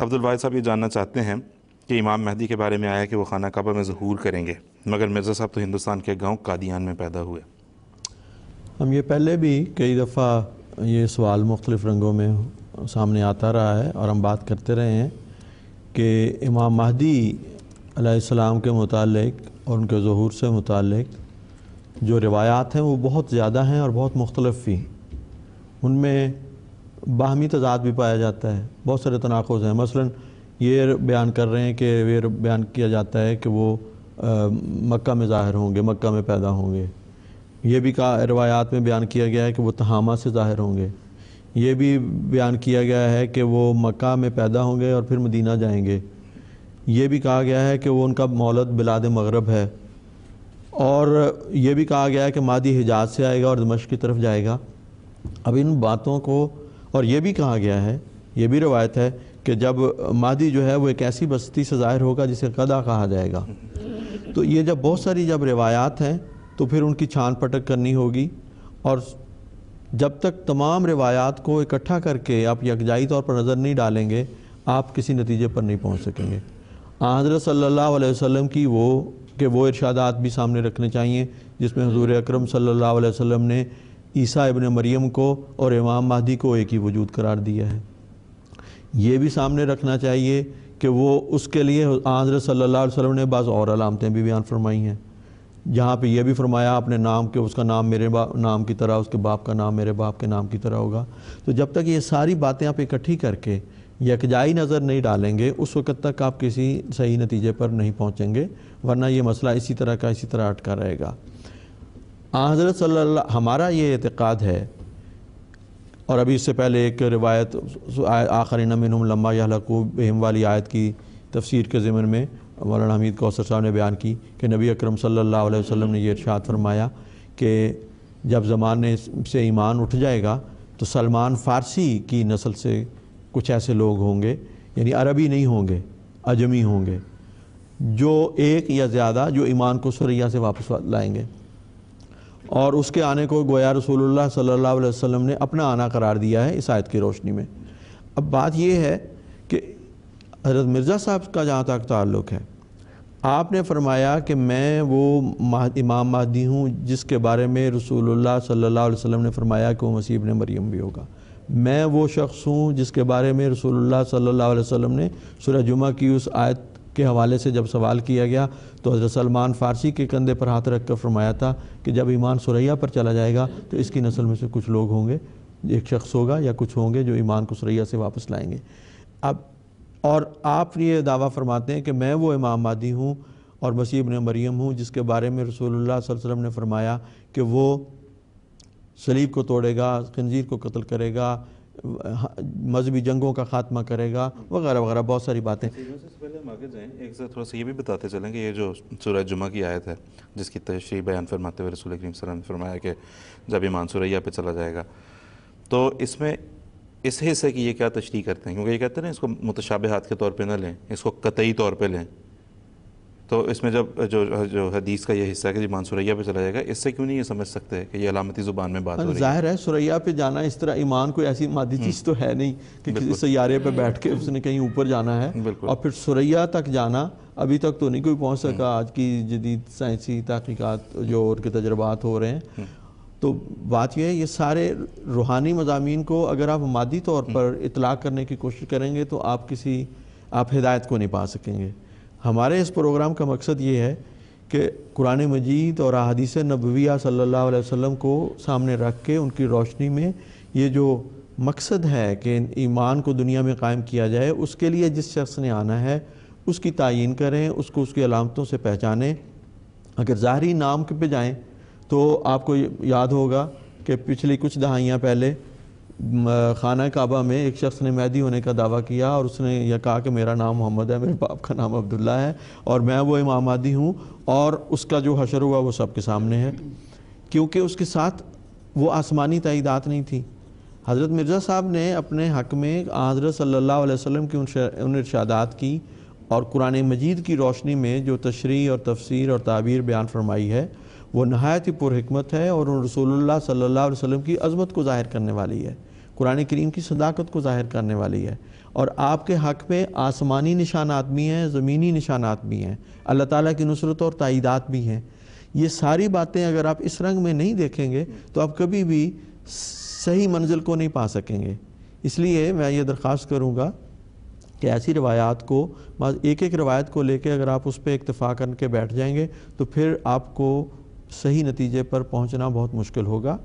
अब्दुल वाहिद साहब ये जानना चाहते हैं कि इमाम महदी के बारे में आया कि वो खाना काबा में जहूर करेंगे मगर मिर्ज़ा साहब तो हिंदुस्तान के गांव कादियान में पैदा हुए हम ये पहले भी कई दफ़ा ये सवाल मुख्तलिफ रंगों में सामने आता रहा है और हम बात करते रहे हैं कि इमाम महदी आसमाम के मुतालिक और उनके जहूर से मुतालिक जो रिवायात हैं वो बहुत ज़्यादा हैं और बहुत मुख्तलफ भी उनमें बाहमी तजाद भी पाया जाता है बहुत सारे तनाखज़ हैं मसला ये बयान कर रहे हैं कि ये बयान किया जाता है कि वो मक्का में ज़ाहिर होंगे मक्का में पैदा होंगे ये भी कहा रवायात में बयान किया गया है कि वो तहामा से ज़ाहिर होंगे ये भी बयान किया गया है कि वो मक्का में पैदा होंगे और फिर मदीना जाएंगे ये भी कहा गया है कि वो उनका मौलत बिलाद मगरब है और ये भी कहा गया है कि मादी हिजाज से आएगा और दमश की तरफ जाएगा अब इन बातों को और ये भी कहा गया है ये भी रवायत है कि जब मादी जो है वो एक ऐसी बस्ती से ज़ाहिर होगा जिसे कदा कहा जाएगा तो ये जब बहुत सारी जब रिवायात हैं तो फिर उनकी छान पटक करनी होगी और जब तक तमाम रिवायात को इकट्ठा करके आप यकजाई तौर पर नज़र नहीं डालेंगे आप किसी नतीजे पर नहीं पहुंच सकेंगे हज़रत सल्लल्लाहु अलैहि वसल्लम की वो कि वो इर्शादात भी सामने रखने चाहिए जिसमें हजूर अक्रम सल्ला वसम ने ईसा इबन मरियम को और इमाम महदी को एक ही वजूद करार दिया है ये भी सामने रखना चाहिए कि वो उसके लिए आजर सल्ला वसलम ने बस और अलामतें भी बयान फरमाई हैं जहाँ पे यह भी फरमाया अपने नाम के उसका नाम मेरे बाप नाम की तरह उसके बाप का नाम मेरे बाप के नाम की तरह होगा तो जब तक ये सारी बातें आप इकट्ठी करके यकजाई नज़र नहीं डालेंगे उस वक़्त तक आप किसी सही नतीजे पर नहीं पहुँचेंगे वरना ये मसला इसी तरह का इसी तरह अटका रहेगा हज़रत सल्ला हमारा ये अतक़ाद है और अभी इससे पहले एक रिवायत आखिर नमिन लम्बा यकूब हिम वाली आयत की तफसीर के ज़मन में मौलाना हमीद कौसर साहब ने बयान की कि नबी अक्रम सल्ला वसम ने यह इरशाद फरमाया कि जब ज़माने से ईमान उठ जाएगा तो सलमान फ़ारसी की नस्ल से कुछ ऐसे लोग होंगे यानी अरबी नहीं होंगे अजमी होंगे जो एक या ज़्यादा जो ईमान को सरिया से वापस लाएंगे और उसके आने को गोया रसूलुल्लाह सल्लल्लाहु अलैहि वसल्लम ने अपना आना करार दिया है इस आयत की रोशनी में अब बात यह है कि हजरत मिर्ज़ा साहब का जहाँ तक ताल्लुक़ है आपने फरमाया कि मैं वो इमाम महदी हूँ जिसके बारे में रसूलुल्लाह सल्लल्लाहु अलैहि वसल्लम ने फरमाया कि वो मसीब ने मरियम भी होगा मैं वो शख्स हूँ जिसके बारे में रसूल सल्ला वसम ने सुरजुमा जुमा की उस आयत के हवाले से जब सवाल किया गया तो हज़रत सलमान फ़ारसी के कंधे पर हाथ रख कर फरमाया था कि जब ईमान सुरैया पर चला जाएगा तो इसकी नस्ल में से कुछ लोग होंगे एक शख्स होगा या कुछ होंगे जो ईमान को सुरैया से वापस लाएंगे अब और आप ये दावा फरमाते हैं कि मैं वो इमाम मादी हूँ और मसीह ने मरीम हूँ जिसके बारे में रसूलुल्लाह वसल्लम ने फरमाया कि वो सलीब को तोड़ेगा खंजीर को कत्ल करेगा मजहबी जंगों का खात्मा करेगा वगैरह वगैरह बहुत सारी बातें एक साथ थोड़ा सा ये भी बताते चलें कि ये जो सूरज जुमा की आयत है जिसकी तशरी बयान फरमाते हुए रसूल करीम ने फरमाया कि जब ईमान सुरैया पे चला जाएगा तो इसमें इस हिस्से की ये क्या तशरी करते हैं क्योंकि ये कहते हैं ना इसको मुतशाबे हाथ के तौर पर ना लें इसको कतई तौर पर लें तो इसमें जब जो जो हदीस का ये हिस्सा है कि जी सुरैया पे चला जाएगा इससे क्यों नहीं ये समझ सकते कि ये अलामती ज़ुबान में बात हो रही जाहिर है सुरैया पे जाना इस तरह ईमान कोई ऐसी मादी हम्म। चीज़ तो है नहीं कि किसी सैारे पे बैठ के उसने कहीं ऊपर जाना है और फिर सुरैया तक जाना अभी तक तो नहीं कोई पहुँच सका हम्म। आज की जदीद साइंसी तहकीक़ात जो के तजर्बात हो रहे हैं हम्म। तो बात यह है ये सारे रूहानी मजामी को अगर आप मादी तौर पर इतलाक़ करने की कोशिश करेंगे तो आप किसी आप हिदायत को नहीं पा सकेंगे हमारे इस प्रोग्राम का मकसद ये है कि कुरान मजीद और अदीस नबविया सल्ला वसम को सामने रख के उनकी रोशनी में ये जो मकसद है कि ईमान को दुनिया में कायम किया जाए उसके लिए जिस शख्स ने आना है उसकी तयन करें उसको उसकी अलामतों से पहचानें अगर ज़ाहरी नाम के पे जाएं तो आपको याद होगा कि पिछली कुछ दहाइयाँ पहले खाना काबा में एक शख्स ने मैदी होने का दावा किया और उसने यह कहा कि मेरा नाम मोहम्मद है मेरे बाप का नाम अब्दुल्ला है और मैं वो इमाम आदि हूँ और उसका जो हशर हुआ वो सबके सामने है क्योंकि उसके साथ वो आसमानी तइदात नहीं थी हज़रत मिर्ज़ा साहब ने अपने हक में हज़रत सल्लल्लाहु अलैहि वसल्लम की उन इर्शादात की और कुरान मजीद की रोशनी में जो तशरी और तफसीर और ताबीर बयान फरमाई है वो नहायत ही पुरहमत है और रसूलुल्लाह सल्लल्लाहु अलैहि वसल्लम की अजमत को ज़ाहिर करने वाली है कुरान करीम की सदाकत को ज़ाहिर करने वाली है और आपके हक़ पे आसमानी निशानात भी हैं ज़मीनी निशानात भी हैं अल्लाह ताला की नुसरत और तइदात भी हैं ये सारी बातें अगर आप इस रंग में नहीं देखेंगे तो आप कभी भी सही मंजिल को नहीं पा सकेंगे इसलिए मैं ये दरख्वास्त करूँगा कि ऐसी रवायात को एक एक रवायत को लेके अगर आप उस पर इतफ़ा करके बैठ जाएंगे तो फिर आपको सही नतीजे पर पहुँचना बहुत मुश्किल होगा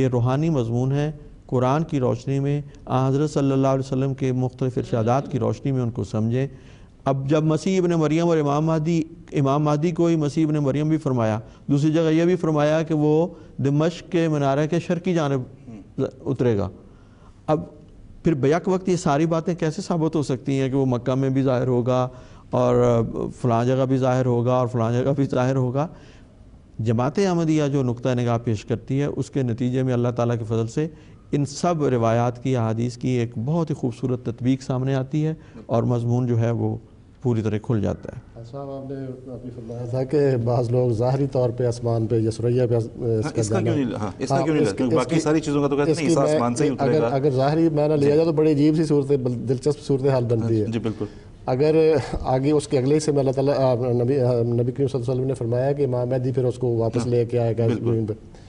ये रूहानी मजमून है कुरान की रोशनी में हज़रत सल्ला वसम के मुख्तलिफ इर्शादात की रोशनी में उनको समझें अब जब मसीह इबन मरियम और इमाम मादी इमाम मादी को ही मसीह इबन मरियम भी फरमाया दूसरी जगह यह भी फरमाया कि वो दमश के मनारा के शर की जानब उतरेगा अब फिर बैक वक्त ये सारी बातें कैसे साबित हो सकती हैं कि वो मक्का में भी ज़ाहिर होगा और फलां जगह भी ज़ाहिर होगा और फलां जगह भी ज़ाहिर होगा जमात अहमदिया जो नुक़ नगाह पेश करती है उसके नतीजे में अल्लाह ताला के फजल से इन सब रिवायात की अदीस की एक बहुत ही खूबसूरत तदबीक सामने आती है और मजमून जो है वो पूरी तरह खुल जाता है साहब अच्छा, आपने अभी फरमाया था कि बाज़ लोग ज़ाहरी तौर पे आसमान पे या सुरैया पे हाँ, इसका, क्यों नहीं हाँ, इसका हाँ, क्यों नहीं इसकी, बाकी सारी चीज़ों का तो कहते हैं आसमान से ही उतरेगा अगर ज़ाहरी मैंने लिया जाए तो बड़ी अजीब सी सूरत दिलचस्प सूरत हाल बनती है जी बिल्कुल अगर आगे उसके अगले हिस्से में अल्लाह ताला नबी नबी करीम सल्लल्लाहु अलैहि वसल्लम ने फरमाया कि इमाम मेहदी फिर उसको वापस लेके आएगा ज़मीन पर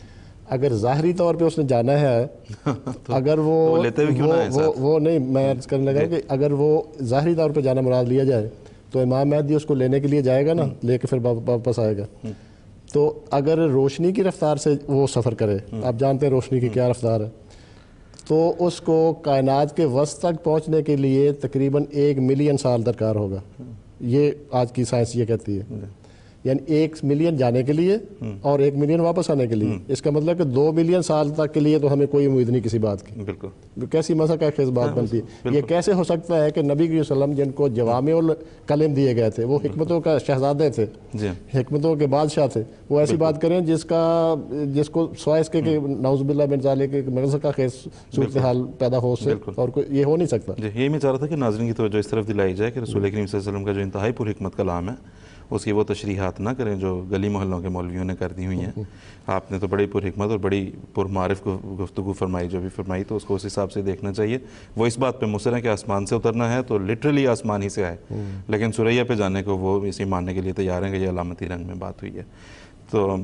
अगर ज़ाहरी तौर पे उसने जाना है तो अगर वो तो लेते भी क्यों वो, ना वो, वो नहीं मैं अर्ज करने लगा कि अगर वो ज़ाहरी तौर पे जाना मुराद लिया जाए तो इमाम महदी उसको लेने के लिए जाएगा ना हम्म। लेके फिर वापस आएगा हम्म। तो अगर रोशनी की रफ्तार से वो सफ़र करे हम्म। आप जानते हैं रोशनी की क्या रफ्तार है तो उसको कायनात के वस्त तक पहुँचने के लिए तकरीबन एक मिलियन साल दरकार होगा ये आज की साइंस ये कहती है यानी एक मिलियन जाने के लिए और एक मिलियन वापस आने के लिए हम्म। इसका मतलब कि दो मिलियन साल तक के लिए तो हमें कोई उम्मीद नहीं किसी बात की बिल्कुल तो कैसी मजा कैसे इस बात हाँ, बनती है ये कैसे हो सकता है कि नबी वसलम जिनको जवाम कलम दिए गए थे वो हमतों का शहजादे थे हमतों के बादशाह थे वो ऐसी बात करें जिसका जिसको स्वाइस हम्म। के नाउजबिल्ला बिन जाले के मगज का खेस सूरत हाल पैदा हो सके और ये हो नहीं सकता ये मैं चाह रहा था कि नाजरन की तो इस तरफ दिलाई जाए कि रसूल करीम का जो इंतहाई पुरमत कलाम है उसकी वो तशरीहत ना करें जो गली मोहल्लों के मौलवियों ने कर दी हुई हैं आपने तो बड़ी पुरहमत और बड़ी पुरमारफ गुफ्तु फरमाई जो भी फरमाई तो उसको उस हिसाब से देखना चाहिए वो इस बात पर मुसर है कि आसमान से उतरना है तो लिटरली आसमान ही से आए हम्म। लेकिन सुरैया पर जाने को वो इसी मानने के लिए तैयार हैं कि ये अलामती रंग में बात हुई है तो